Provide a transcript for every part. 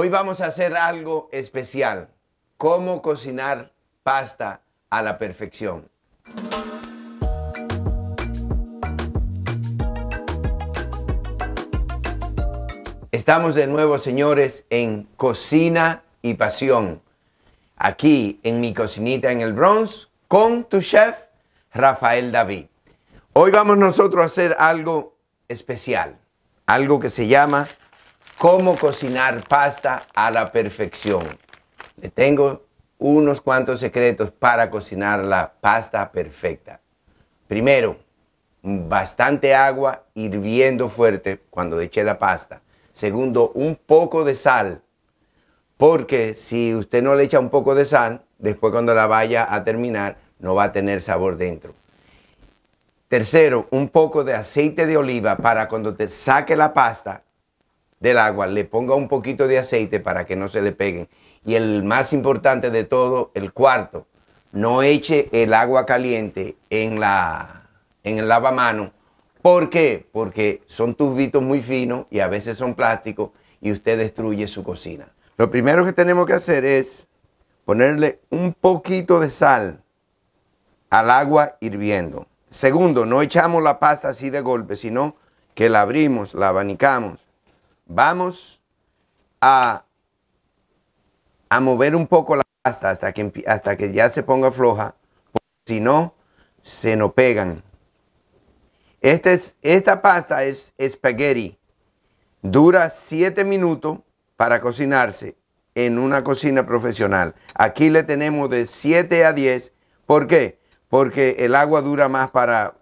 Hoy vamos a hacer algo especial, cómo cocinar pasta a la perfección. Estamos de nuevo, señores, en Cocina y Pasión, aquí en mi cocinita en el Bronx, con tu chef Rafael David. Hoy vamos nosotros a hacer algo especial, algo que se llama cómo cocinar pasta a la perfección. Le tengo unos cuantos secretos para cocinar la pasta perfecta. Primero, bastante agua hirviendo fuerte cuando eche la pasta. Segundo, un poco de sal, porque si usted no le echa un poco de sal, después cuando la vaya a terminar, no va a tener sabor dentro. Tercero, un poco de aceite de oliva para cuando te saque la pasta, del agua, le ponga un poquito de aceite para que no se le peguen. Y el más importante de todo, el cuarto, no eche el agua caliente en, la, en el lavamano. ¿Por qué? Porque son tubitos muy finos y a veces son plásticos y usted destruye su cocina. Lo primero que tenemos que hacer es ponerle un poquito de sal al agua hirviendo. Segundo, no echamos la pasta así de golpe, sino que la abrimos, la abanicamos Vamos a, mover un poco la pasta hasta que, hasta que ya se ponga floja, porque si no, se nos pegan. Este esta, pasta es spaghetti. Dura 7 minutos para cocinarse en una cocina profesional. Aquí le tenemos de 7 a 10. ¿Por qué? Porque el agua dura más para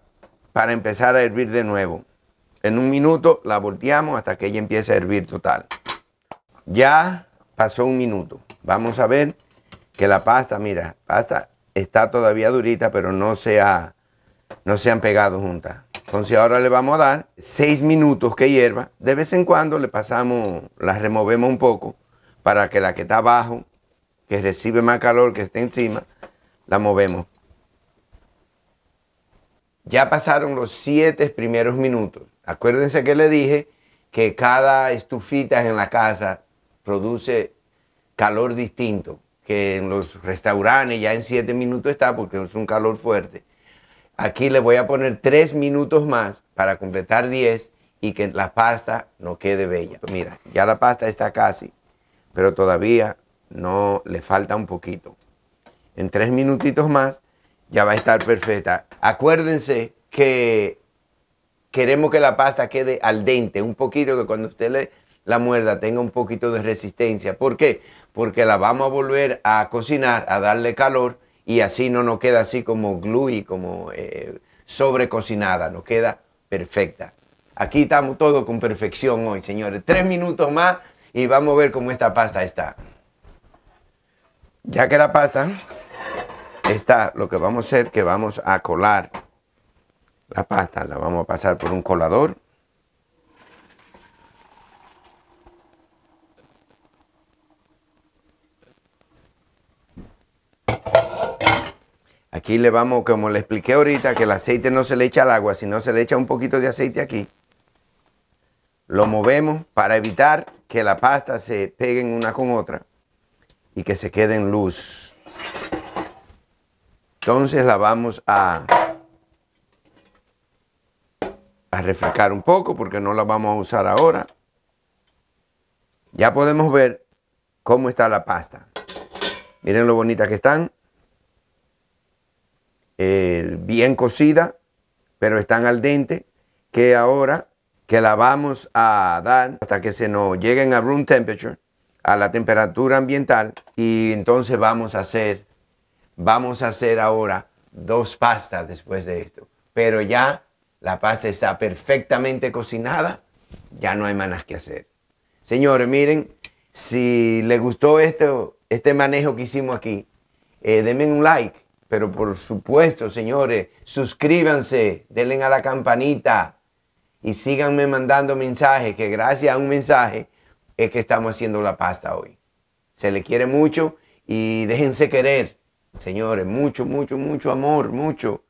empezar a hervir de nuevo. En un minuto la volteamos hasta que ella empiece a hervir total. Ya pasó un minuto. Vamos a ver que la pasta, mira, pasta está todavía durita, pero no se, ha, no se han pegado juntas. Entonces ahora le vamos a dar seis minutos que hierva. De vez en cuando le pasamos, la removemos un poco para que la que está abajo, que recibe más calor que esté encima, la movemos. Ya pasaron los siete primeros minutos. Acuérdense que le dije que cada estufita en la casa produce calor distinto, que en los restaurantes ya en siete minutos está porque es un calor fuerte. Aquí le voy a poner tres minutos más para completar 10 y que la pasta no quede bella. Mira, ya la pasta está casi, pero todavía no le falta un poquito. En tres minutitos más ya va a estar perfecta. Acuérdense que queremos que la pasta quede al dente, un poquito que cuando usted le, la muerda tenga un poquito de resistencia. ¿Por qué? Porque la vamos a volver a cocinar, a darle calor y así no nos queda así como gluey, como eh, sobrecocinada, nos queda perfecta. Aquí estamos todo con perfección hoy, señores. Tres minutos más y vamos a ver cómo esta pasta está. Ya que la pasan esta, lo que vamos a hacer, que vamos a colar la pasta, la vamos a pasar por un colador. Aquí le vamos, como le expliqué ahorita, que el aceite no se le echa al agua, sino se le echa un poquito de aceite aquí. Lo movemos para evitar que la pasta se pegue una con otra y que se quede en luz. Entonces la vamos a, a refrescar un poco porque no la vamos a usar ahora. Ya podemos ver cómo está la pasta. Miren lo bonita que están. Eh, bien cocida, pero están al dente, que ahora que la vamos a dar hasta que se nos lleguen a room temperature, a la temperatura ambiental, y entonces vamos a hacer Vamos a hacer ahora dos pastas después de esto. Pero ya la pasta está perfectamente cocinada, ya no hay más que hacer. Señores, miren, si les gustó esto, este manejo que hicimos aquí, eh, denme un like. Pero por supuesto, señores, suscríbanse, denle a la campanita y síganme mandando mensajes, que gracias a un mensaje es que estamos haciendo la pasta hoy. Se le quiere mucho y déjense querer. Señores, mucho, mucho, mucho amor, mucho.